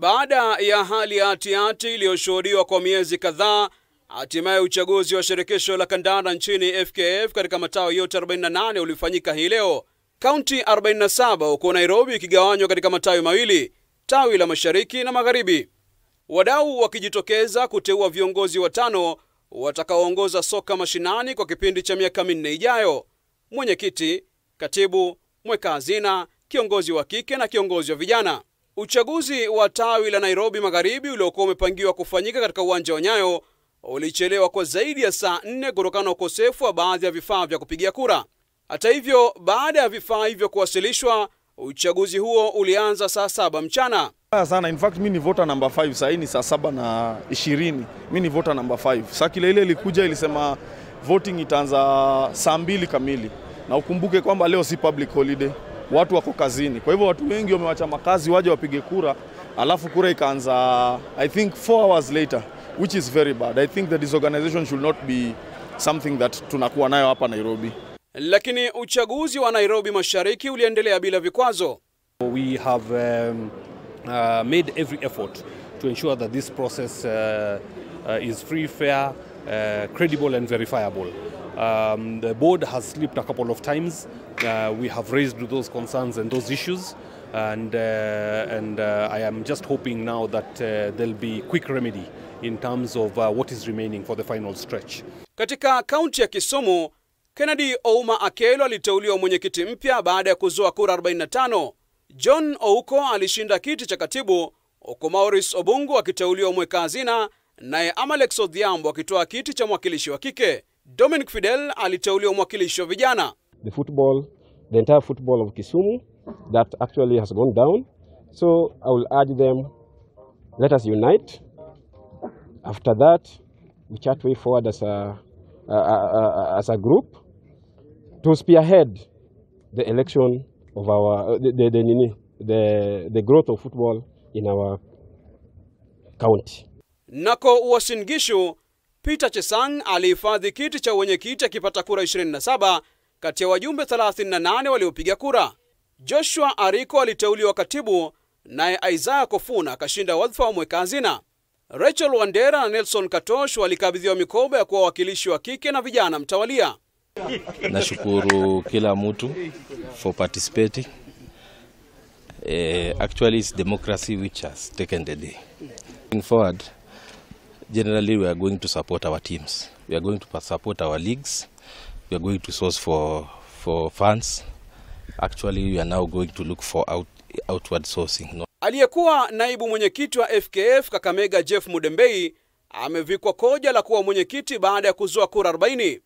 Baada ya hali ya hatihati iliyoshuhudiwa kwa miezi kadhaa, hatimaye uchaguzi wa shirikisho la kandanda nchini FKF katika matao yote 48 ulifanyika hii leo. Kaunti 47 huko Nairobi ikigawanywa katika matawi mawili, tawi la mashariki na magharibi, wadau wakijitokeza kuteua viongozi watano watakaoongoza soka mashinani kwa kipindi cha miaka minne ijayo: mwenyekiti, katibu, mweka hazina, kiongozi wa kike na kiongozi wa vijana. Uchaguzi wa tawi la Nairobi Magharibi uliokuwa umepangiwa kufanyika katika uwanja wa Nyayo ulichelewa kwa zaidi ya saa nne kutokana na ukosefu wa baadhi ya vifaa vya kupigia kura. Hata hivyo, baada ya vifaa hivyo kuwasilishwa, uchaguzi huo ulianza saa saba mchana sana. In fact, mi ni vota namba 5 sasa ni saa saba na ishirini. Mi ni vota namba 5 saa kile ile ilikuja ilisema voting itaanza saa mbili kamili, na ukumbuke kwamba leo si public holiday watu wako kazini. Kwa hivyo watu wengi wamewacha makazi waje wapige kura, alafu kura ikaanza I think 4 hours later which is very bad. I think the disorganization should not be something that tunakuwa nayo hapa Nairobi. Lakini uchaguzi wa Nairobi Mashariki uliendelea bila vikwazo. We have um, uh, made every effort to ensure that this process uh, uh, is free, fair uh, credible and verifiable. Um, the board has slipped a couple of times. Uh, we have raised those concerns and those issues, and, uh, and uh, I am just hoping now that uh, there'll be quick remedy in terms of uh, what is remaining for the final stretch. Katika kaunti ya Kisumu, Kennedy Ouma Akelo aliteuliwa mwenyekiti mpya baada ya kuzoa kura 45. John Ouko alishinda kiti cha katibu huku Maurice Obungu akiteuliwa mweka hazina naye Amalex Odhiambo akitoa kiti cha mwakilishi wa kike. Dominic Fidel aliteuliwa mwakilishi wa vijana. The football, the entire football of Kisumu that actually has gone down. So I will urge them, let us unite. After that, we chat way forward as a, uh, uh, as a group to spearhead the election of our, the, the, the, the growth of football in our county. Nako Uasin Gishu, Peter Chesang alihifadhi kiti cha kiti akipata kura 27 kati ya wajumbe 38 waliopiga kura. Joshua Ariko aliteuliwa katibu, naye Isaiah Kofuna akashinda wadhifa wa mweka hazina. Rachel Wandera na Nelson Katosh walikabidhiwa mikoba ya kuwa wakilishi wa kike na vijana mtawalia. Nashukuru kila mtu for participating. Eh, actually it's democracy which has taken the day. Looking forward Generally, we are going to support our teams. We are going to support our leagues. We are going to source for, for funds. Actually, we are now going to look for out, outward sourcing. No. Aliyekuwa naibu mwenyekiti wa FKF Kakamega Jeff Mudembei amevikwa koja la kuwa mwenyekiti baada ya kuzoa kura 40.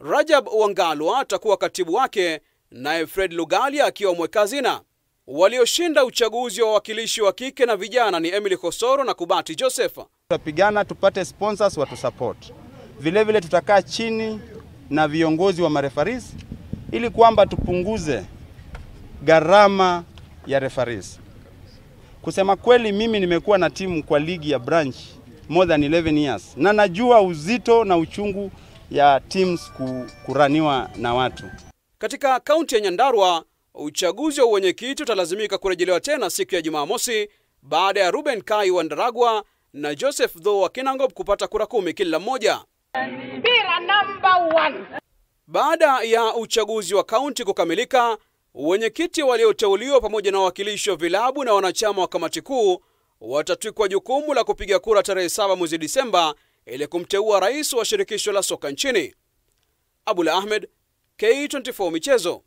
Rajab Wangalwa atakuwa katibu wake, naye Fred Lugalia akiwa mwekazina. Walioshinda uchaguzi wa wawakilishi wa kike na vijana ni Emily kosoro na Kubati Josefa. Tutapigana tupate sponsors Vile vilevile tutakaa chini na viongozi wa marefaris ili kwamba tupunguze gharama ya refaris. Kusema kweli, mimi nimekuwa na timu kwa ligi ya branch more than 11 years na najua uzito na uchungu ya teams kuraniwa na watu. Katika kaunti ya Nyandarua uchaguzi wa uwenyekiti utalazimika kurejelewa tena siku ya Jumamosi baada ya Ruben Kai wa Ndaragwa na Joseph Dho wa Kinangop kupata kura kumi kila mmoja. Baada ya uchaguzi wa kaunti kukamilika, wenyekiti walioteuliwa pamoja na wawakilishi wa vilabu na wanachama wa kamati kuu watatwikwa jukumu la kupiga kura tarehe saba mwezi Disemba ili kumteua rais wa shirikisho la soka nchini. Abula Ahmed, K24 Michezo.